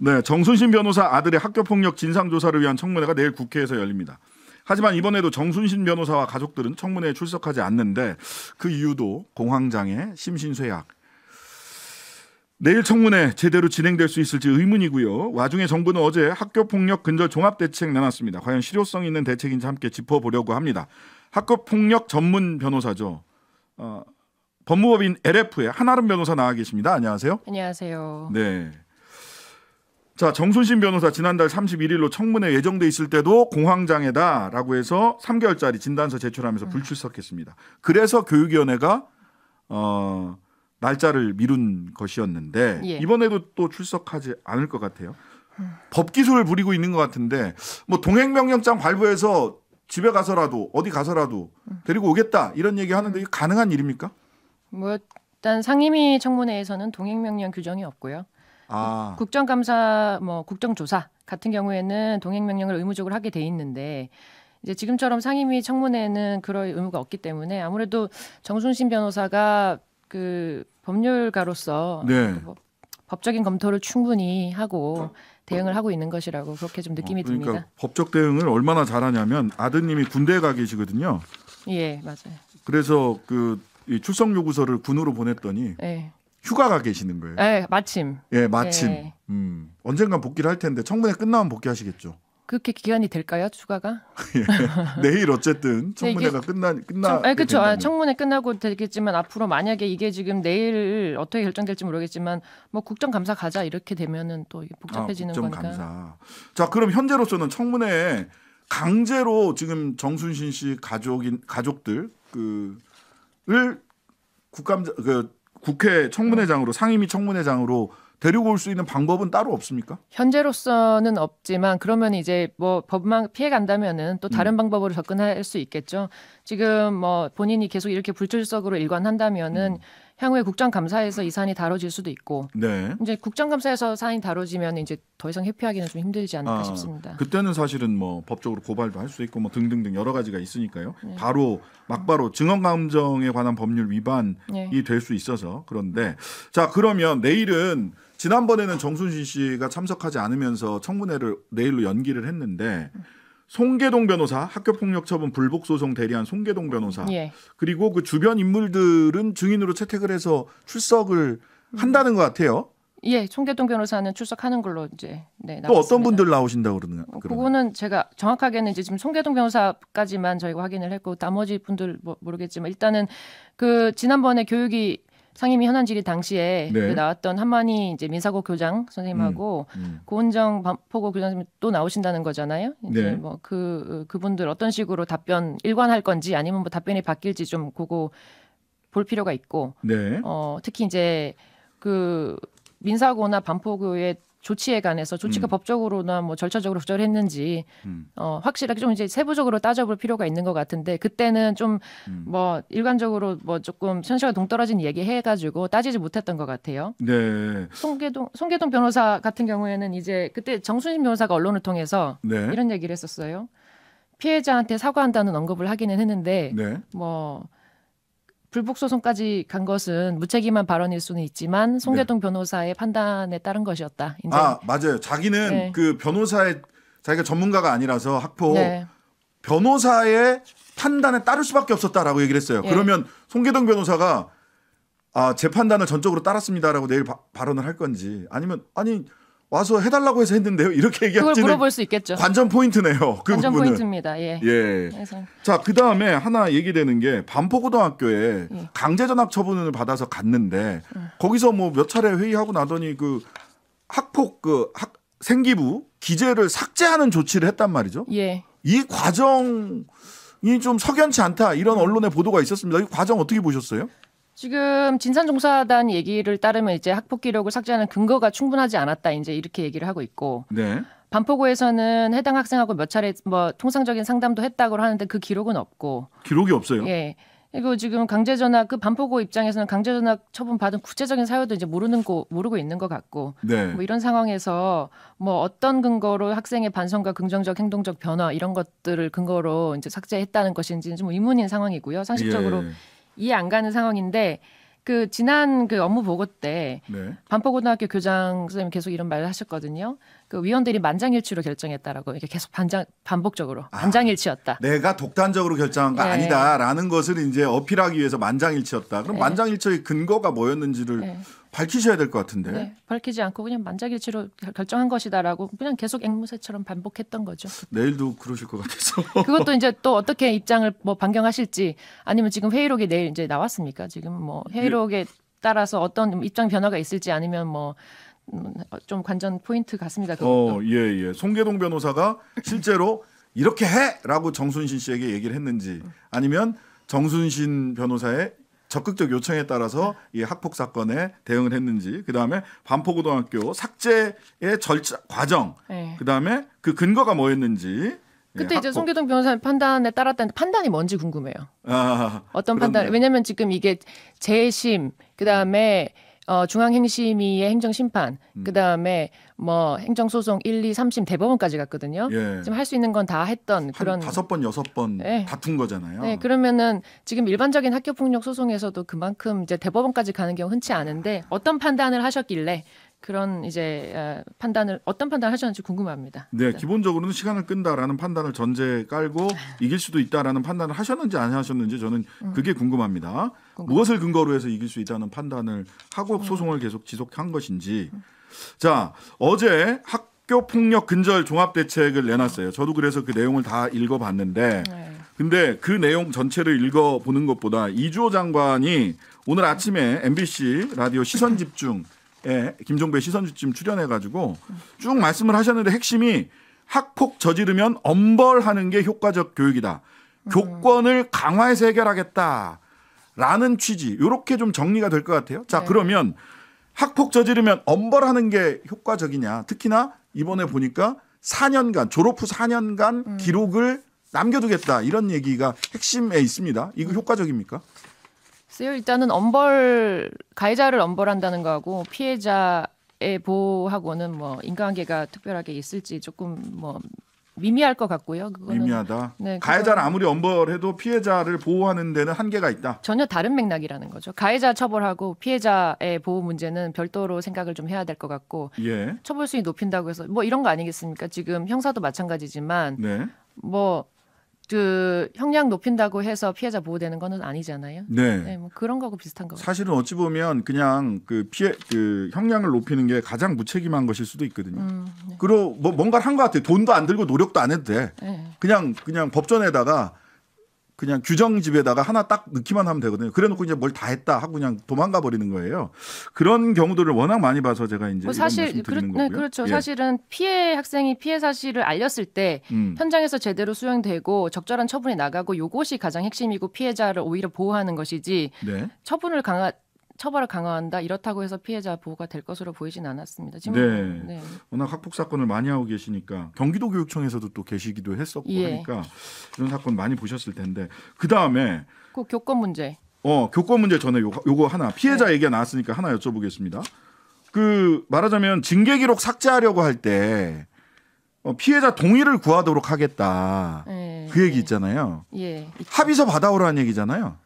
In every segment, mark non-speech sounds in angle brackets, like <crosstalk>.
네, 정순신 변호사 아들의 학교 폭력 진상 조사를 위한 청문회가 내일 국회에서 열립니다. 하지만 이번에도 정순신 변호사와 가족들은 청문회에 출석하지 않는데 그 이유도 공황장애, 심신쇠약. 내일 청문회 제대로 진행될 수 있을지 의문이고요. 와중에 정부는 어제 학교 폭력 근절 종합 대책 내놨습니다. 과연 실효성 있는 대책인지 함께 짚어보려고 합니다. 학교 폭력 전문 변호사죠. 어, 법무법인 LF의 한아름 변호사 나와 계십니다. 안녕하세요. 안녕하세요. 네. 자, 정순신 변호사 지난달 31일로 청문회 예정돼 있을 때도 공황장애다라고 해서 3개월짜리 진단서 제출하면서 음. 불출석했습니다. 그래서 교육위원회가 어 날짜를 미룬 것이었는데 예. 이번에도 또 출석하지 않을 것 같아요. 음. 법 기술을 부리고 있는 것 같은데 뭐 동행명령장 발부해서 집에 가서라도 어디 가서라도 음. 데리고 오겠다 이런 얘기 하는데 가능한 일입니까? 뭐 일단 상임위 청문회에서는 동행명령 규정이 없고요. 아. 국정감사 뭐 국정조사 같은 경우에는 동행 명령을 의무적으로 하게 돼 있는데 이제 지금처럼 상임위 청문회는 그럴 의무가 없기 때문에 아무래도 정순신 변호사가 그 법률가로서 네. 그 법적인 검토를 충분히 하고 대응을 하고 있는 것이라고 그렇게 좀 느낌이 어, 그러니까 듭니다. 법적 대응을 얼마나 잘하냐면 아드님이 군대에 가 계시거든요. 예, 맞아요. 그래서 그 출석 요구서를 군으로 보냈더니 네. 휴가가 계시는 거예요. 네, 마침. 예, 마침. 네. 음, 언젠간 복귀를 할 텐데 청문회 끝나면 복귀하시겠죠. 그렇게 기간이 될까요, 추가가? <laughs> 예, 내일 어쨌든 네, 청문회가 끝나 끝나. 네, 그렇죠. 아, 청문회 끝나고 되겠지만 앞으로 만약에 이게 지금 내일 어떻게 결정될지 모르겠지만 뭐 국정감사 가자 이렇게 되면은 또 복잡해지는 아, 국정감사. 거니까. 자, 그럼 현재로서는 청문회 강제로 지금 정순신 씨 가족인 가족들 그를 국감 그 국회 청문회장으로 상임위 청문회장으로 데리고 올 수 있는 방법은 따로 없습니까? 현재로서는 없지만 그러면 이제 뭐 법만 피해 간다면은 또 다른 음. 방법으로 접근할 수 있겠죠. 지금 뭐 본인이 계속 이렇게 불출석으로 일관한다면은 음. 향후에 국정감사에서 이 사안이 다뤄질 수도 있고 네. 이제 국정감사에서 사안이 다뤄지면 이제 더 이상 회피하기는 좀 힘들지 않을까 아, 싶습니다. 그때는 사실은 뭐 법적으로 고발도 할 수 있고 뭐 등등등 여러 가지가 있으니까요. 네. 바로 막바로 증언 감정에 관한 법률 위반이 네. 될수 있어서 그런데 자 그러면 내일은 지난번에는 정순신 씨가 참석하지 않으면서 청문회를 내일로 연기를 했는데 음. 송계동 변호사 학교폭력처분 불복소송 대리한 송계동 변호사 예. 그리고 그 주변 인물들은 증인으로 채택을 해서 출석을 한다는 것 같아요. 예, 송계동 변호사는 출석하는 걸로 이제 네, 또 어떤 분들 나오신다 그러는 어, 그거는 제가 정확하게는 이제 지금 송계동 변호사까지만 저희가 확인을 했고 나머지 분들 뭐, 모르겠지만 일단은 그 지난번에 교육이 상임위 현안질의 당시에 네. 그 나왔던 한만희 이제 민사고 교장 선생님하고 음, 음. 고은정 반포고 교장 선생님 또 나오신다는 거잖아요. 네. 뭐그 어, 그분들 어떤 식으로 답변 일관할 건지 아니면 뭐 답변이 바뀔지 좀 그거 볼 필요가 있고. 네. 어 특히 이제 그 민사고나 반포교의 조치에 관해서 조치가 음. 법적으로나 뭐 절차적으로 부절했는지 음. 어, 확실하게 좀 이제 세부적으로 따져볼 필요가 있는 것 같은데 그때는 좀뭐 음. 뭐 일관적으로 뭐 조금 현실과 동떨어진 얘기 해가지고 따지지 못했던 것 같아요. 네. 송계동 송계동 변호사 같은 경우에는 이제 그때 정순신 변호사가 언론을 통해서 네. 이런 얘기를 했었어요. 피해자한테 사과한다는 언급을 하기는 했는데 네. 뭐 불복 소송까지 간 것은 무책임한 발언일 수는 있지만 송계동 네. 변호사의 판단에 따른 것이었다. 이제. 아 맞아요. 자기는 네. 그 변호사의 자기가 전문가가 아니라서 학포 네. 변호사의 판단에 따를 수밖에 없었다라고 얘기를 했어요. 예. 그러면 송계동 변호사가 아, 재 판단을 전적으로 따랐습니다라고 내일 바, 발언을 할 건지 아니면 아니 와서 해달라고 해서 했는데요. 이렇게 얘기할지는 그걸 물어볼 수 있겠죠. 관전 포인트네요. 그 관전 부분은. 포인트입니다. 예. 예. 그래서. 자, 그 다음에 하나 얘기되는 게 반포고등학교에 예. 강제 전학 처분을 받아서 갔는데 음. 거기서 뭐 몇 차례 회의하고 나더니 그 학폭 그 학, 생기부 기재를 삭제하는 조치를 했단 말이죠. 예. 이 과정이 좀 석연치 않다 이런 음. 언론의 보도가 있었습니다. 이 과정 어떻게 보셨어요? 지금 진산종사단 얘기를 따르면 이제 학폭 기록을 삭제하는 근거가 충분하지 않았다 이제 이렇게 얘기를 하고 있고 네. 반포고에서는 해당 학생하고 몇 차례 뭐 통상적인 상담도 했다고 하는데 그 기록은 없고 기록이 없어요. 예. 그리고 지금 강제전학 그 반포고 입장에서는 강제전학 처분 받은 구체적인 사유도 이제 모르는 거 모르고 있는 것 같고 네. 뭐 이런 상황에서 뭐 어떤 근거로 학생의 반성과 긍정적 행동적 변화 이런 것들을 근거로 이제 삭제했다는 것인지 좀 의문인 상황이고요. 상식적으로 예. 이해 안 가는 상황인데 그 지난 그 업무 보고 때 네. 반포고등학교 교장 선생님 계속 이런 말을 하셨거든요. 그 위원들이 만장일치로 결정했다라고 이렇게 계속 반장 반복적으로 아, 만장일치였다. 내가 독단적으로 결정한 거 네. 아니다라는 것을 이제 어필하기 위해서 만장일치였다. 그럼 네. 만장일치의 근거가 뭐였는지를 네. 밝히셔야 될 것 같은데. 네, 밝히지 않고 그냥 만장일치로 결정한 것이다라고 그냥 계속 앵무새처럼 반복했던 거죠. 내일도 그러실 것 같아서. <laughs> 그것도 이제 또 어떻게 입장을 뭐 반경하실지 아니면 지금 회의록이 내일 이제 나왔습니까? 지금 뭐 회의록에 따라서 어떤 입장 변화가 있을지 아니면 뭐. 음, 좀 관전 포인트 같습니다. 그것도. 어, 예, 예. 송계동 변호사가 실제로 이렇게 해라고 정순신 씨에게 얘기를 했는지 아니면 정순신 변호사의 적극적 요청에 따라서 이 학폭 사건에 대응을 했는지 그다음에 반포고등학교 삭제의 절차 과정 네. 그다음에 그 근거가 뭐였는지 예, 그때 예, 이제 송계동 변호사님 판단에 따랐다는 판단이 뭔지 궁금해요. 아, 어떤 그렇네. 판단? 왜냐하면 지금 이게 재심 그다음에 음. 어, 중앙행심위의 행정심판, 음. 그 다음에 뭐 행정소송 1, 2, 3심 대법원까지 갔거든요. 예. 지금 할 수 있는 건 다 했던 그런 다섯 번 여섯 번 네. 다툰 거잖아요. 네, 그러면은 지금 일반적인 학교폭력 소송에서도 그만큼 이제 대법원까지 가는 경우 흔치 않은데 어떤 판단을 하셨길래 그런 이제 어, 판단을 어떤 판단을 하셨는지 궁금합니다. 네, 일 기본적으로는 시간을 끈다라는 판단을 전제 깔고 아. 이길 수도 있다라는 판단을 하셨는지 안 하셨는지 저는 음. 그게 궁금합니다. 궁금합니다. 무엇을 근거로 해서 이길 수 있다는 판단을 하고 음. 소송을 계속 지속한 것인지. 음. 자, 어제 학교 폭력 근절 종합 대책을 내놨어요. 저도 그래서 그 내용을 다 읽어봤는데, 네. 근데 그 내용 전체를 읽어보는 것보다 이주호 장관이 오늘 아침에 MBC 라디오 시선 집중 예, 김종배 시선주쯤 출연해가지고 쭉 말씀을 하셨는데 핵심이 학폭 저지르면 엄벌하는 게 효과적 교육이다. 교권을 강화해서 해결하겠다. 라는 취지. 요렇게 좀 정리가 될 것 같아요. 자, 네. 그러면 학폭 저지르면 엄벌하는 게 효과적이냐. 특히나 이번에 보니까 4년간, 졸업 후 4년간 음. 기록을 남겨두겠다. 이런 얘기가 핵심에 있습니다. 이거 음. 효과적입니까? 글쎄요, 일단은 엄벌 가해자를 엄벌한다는 거하고 피해자의 보호하고는 뭐인간관계가 특별하게 있을지 조금 뭐 미미할 것 같고요. 그거는. 미미하다. 네, 가해자를 아무리 엄벌해도 피해자를 보호하는 데는 한계가 있다. 전혀 다른 맥락이라는 거죠. 가해자 처벌하고 피해자의 보호 문제는 별도로 생각을 좀 해야 될 것 같고 예. 처벌 수위 높인다고 해서 뭐 이런 거 아니겠습니까? 지금 형사도 마찬가지지만 네. 뭐그 형량 높인다고 해서 피해자 보호되는 거는 아니잖아요. 네. 네뭐 그런 거하고 비슷한 거. 사실은 어찌 보면 그냥 그 피해 그 형량을 높이는 게 가장 무책임한 것일 수도 있거든요. 음, 네. 그리고 뭐 뭔가를 한 것 같아요. 돈도 안 들고 노력도 안 해도 돼. 네. 그냥 그냥 법전에다가 그냥 규정집에다가 하나 딱 넣기만 하면 되거든요. 그래놓고 이제 뭘 다 했다 하고 그냥 도망가 버리는 거예요. 그런 경우들을 워낙 많이 봐서 제가 이제 뭐 사실 그렇, 네, 그렇죠. 예. 사실은 피해 학생이 피해 사실을 알렸을 때 음. 현장에서 제대로 수행되고 적절한 처분이 나가고 요것이 가장 핵심이고 피해자를 오히려 보호하는 것이지 네. 처분을 강화 처벌을 강화한다 이렇다고 해서 피해자 보호가 될 것으로 보이지는 않았습니다. 지금 네. 네. 워낙 학폭 사건을 많이 하고 계시니까 경기도 교육청에서도 또 계시기도 했었고 예. 하니까 이런 사건 많이 보셨을 텐데 그 다음에 그 교권 문제. 어 교권 문제 전에 요, 요거 하나 피해자 네. 얘기가 나왔으니까 하나 여쭤보겠습니다. 그 말하자면 징계 기록 삭제하려고 할 때 어, 피해자 동의를 구하도록 하겠다. 네. 그 얘기 있잖아요. 예. 합의서 받아오라는 얘기잖아요.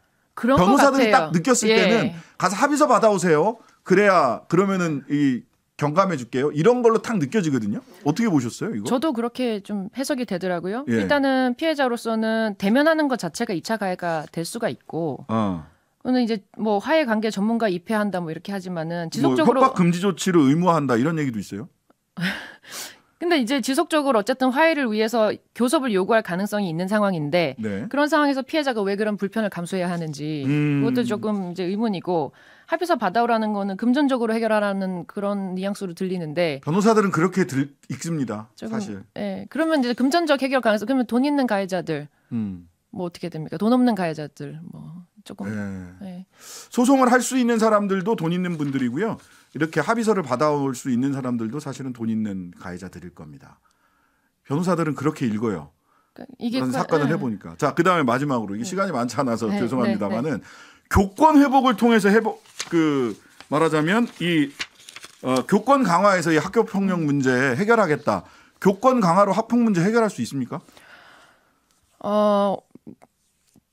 변호사들이 딱 느꼈을 예. 때는 가서 합의서 받아오세요. 그래야 그러면은 이 경감해 줄게요. 이런 걸로 탁 느껴지거든요. 어떻게 보셨어요, 이거? 저도 그렇게 좀 해석이 되더라고요. 예. 일단은 피해자로서는 대면하는 것 자체가 2차 가해가 될 수가 있고. 어. 저는 이제 뭐 화해 관계 전문가 입회한다 뭐 이렇게 하지만은 뭐 지속적으로 뭐 협박 금지 조치를 의무화한다 이런 얘기도 있어요. <laughs> 근데 이제 지속적으로 어쨌든 화해를 위해서 교섭을 요구할 가능성이 있는 상황인데 네. 그런 상황에서 피해자가 왜 그런 불편을 감수해야 하는지 음. 그것도 조금 이제 의문이고 합의서 받아오라는 거는 금전적으로 해결하라는 그런 뉘앙스로 들리는데 변호사들은 그렇게 들, 읽습니다. 조금, 사실. 예. 그러면 이제 금전적 해결 가능성 그러면 돈 있는 가해자들 음. 뭐 어떻게 됩니까? 돈 없는 가해자들 뭐 조금 네. 예. 네. 소송을 할 수 있는 사람들도 돈 있는 분들이고요. 이렇게 합의서를 받아올 수 있는 사람들도 사실은 돈 있는 가해자들일 겁니다. 변호사들은 그렇게 읽어요. 그러니까 이게 그, 사건을 네. 해보니까 자 그다음에 마지막으로 이게 네. 시간이 많지 않아서 네. 죄송합니다만은 네, 네. 교권 회복을 통해서 회복 그 말하자면 이 어, 교권 강화에서 이 학교 폭력 문제 해결하겠다. 교권 강화로 학폭 문제 해결할 수 있습니까? 어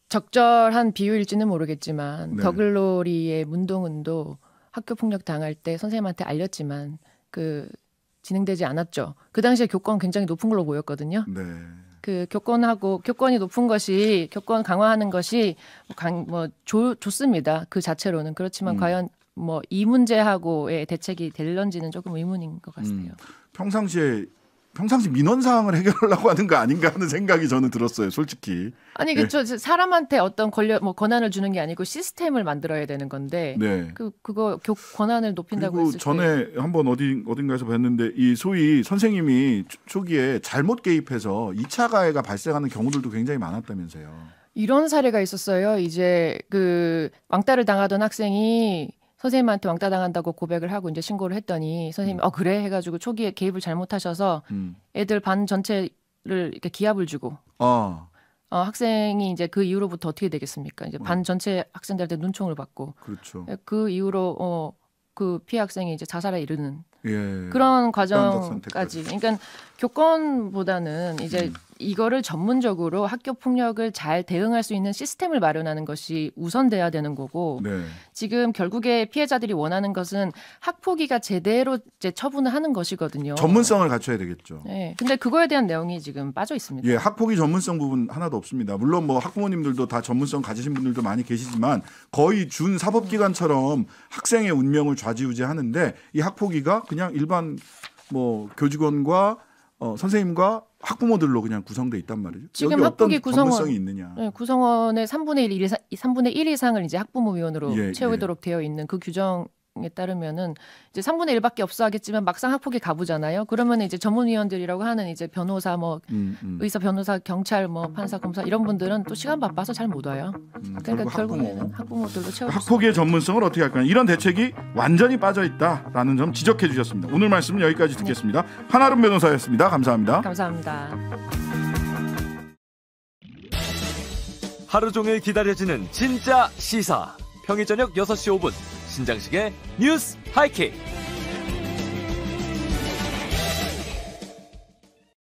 적절한 비유일지는 모르겠지만 네. 더글로리의 문동은도 학교 폭력 당할 때 선생님한테 알렸지만 그 진행되지 않았죠. 그 당시에 교권 굉장히 높은 걸로 보였거든요. 네. 그 교권하고 교권이 높은 것이 교권 강화하는 것이 강뭐 뭐 좋습니다. 그 자체로는 그렇지만 음. 과연 뭐 이 문제하고의 대책이 될런지는 조금 의문인 것 같아요. 음. 평상시에 평상시 민원 사항을 해결하려고 하는 거 아닌가 하는 생각이 저는 들었어요, 솔직히. 아니 그렇죠. 예. 사람한테 어떤 권력, 뭐 권한을 주는 게 아니고 시스템을 만들어야 되는 건데. 네. 그 그거 교, 권한을 높인다고 그리고 했을 전에 한번 어디 어딘가에서 봤는데 이 소위 선생님이 초기에 잘못 개입해서 2차 가해가 발생하는 경우들도 굉장히 많았다면서요. 이런 사례가 있었어요. 이제 그 왕따를 당하던 학생이 선생님한테 왕따 당한다고 고백을 하고 이제 신고를 했더니 선생님어 음. 그래 해가지고 초기에 개입을 잘못하셔서 음. 애들 반 전체를 이렇게 기합을 주고 어. 어 학생이 이제 그 이후로부터 어떻게 되겠습니까? 이제 어. 반 전체 학생들한테 눈총을 받고 그렇죠. 예, 그 이후로 어 그 피해 학생이 이제 자살에 이르는 예. 그런 과정까지. 그러니까 교권보다는 이제 음. 이거를 전문적으로 학교 폭력을 잘 대응할 수 있는 시스템을 마련하는 것이 우선돼야 되는 거고 네. 지금 결국에 피해자들이 원하는 것은 학폭위가 제대로 이제 처분을 하는 것이거든요. 전문성을 갖춰야 되겠죠. 네. 근데 그거에 대한 내용이 지금 빠져 있습니다. 예, 학폭위 전문성 부분 하나도 없습니다. 물론 뭐 학부모님들도 다 전문성 가지신 분들도 많이 계시지만 거의 준 사법기관처럼 학생의 운명을 좌지우지하는데 이 학폭위가 그냥 일반 뭐 교직원과 어, 선생님과 학부모들로 그냥 구성돼 있단 말이죠. 그러니까 지금 학부기 구성원 이 있느냐? 네, 구성원의 3분의 1, 3분의 1 이상을 이제 학부모 위원으로 예, 예, 채우도록 예. 되어 있는 그 규정 에 따르면은 이제 3분의 1밖에 없어 하겠지만 막상 학폭에 가보잖아요. 그러면 이제 전문위원들이라고 하는 이제 변호사 뭐 음, 음. 의사 변호사 경찰 뭐 판사 검사 이런 분들은 또 시간 바빠서 잘 못 와요. 음, 그러니까 결국 결국에는 학부모. 들로 채워 학폭의 전문성을 어떻게 할까? 이런 대책이 완전히 빠져 있다라는 점 지적해 주셨습니다. 오늘 말씀은 여기까지 네. 듣겠습니다. 네. 한아름 변호사였습니다. 감사합니다. 감사합니다. 하루 종일 기다려지는 진짜 시사. 평일 저녁 6시 5분 신장식의 뉴스 하이킥.